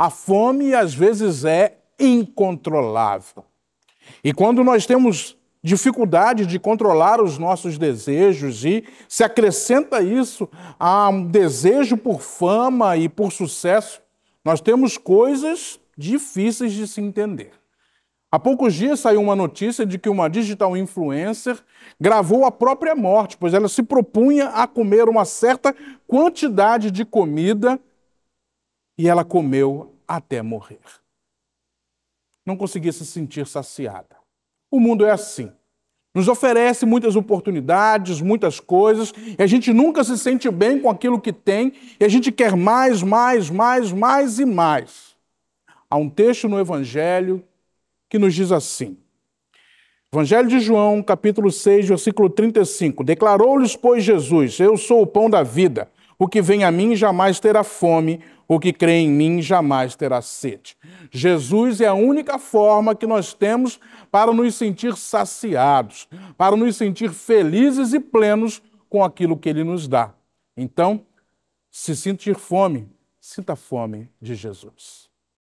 A fome às vezes é incontrolável. E quando nós temos dificuldade de controlar os nossos desejos e se acrescenta isso a um desejo por fama e por sucesso, nós temos coisas difíceis de se entender. Há poucos dias saiu uma notícia de que uma digital influencer gravou a própria morte, pois ela se propunha a comer uma certa quantidade de comida e ela comeu até morrer. Não conseguia se sentir saciada. O mundo é assim. Nos oferece muitas oportunidades, muitas coisas, e a gente nunca se sente bem com aquilo que tem, e a gente quer mais, mais, mais, mais e mais. Há um texto no Evangelho que nos diz assim: Evangelho de João, capítulo 6, versículo 35. Declarou-lhes, pois, Jesus: Eu sou o pão da vida. O que vem a mim jamais terá fome, o que crê em mim jamais terá sede. Jesus é a única forma que nós temos para nos sentir saciados, para nos sentir felizes e plenos com aquilo que ele nos dá. Então, se sentir fome, sinta fome de Jesus.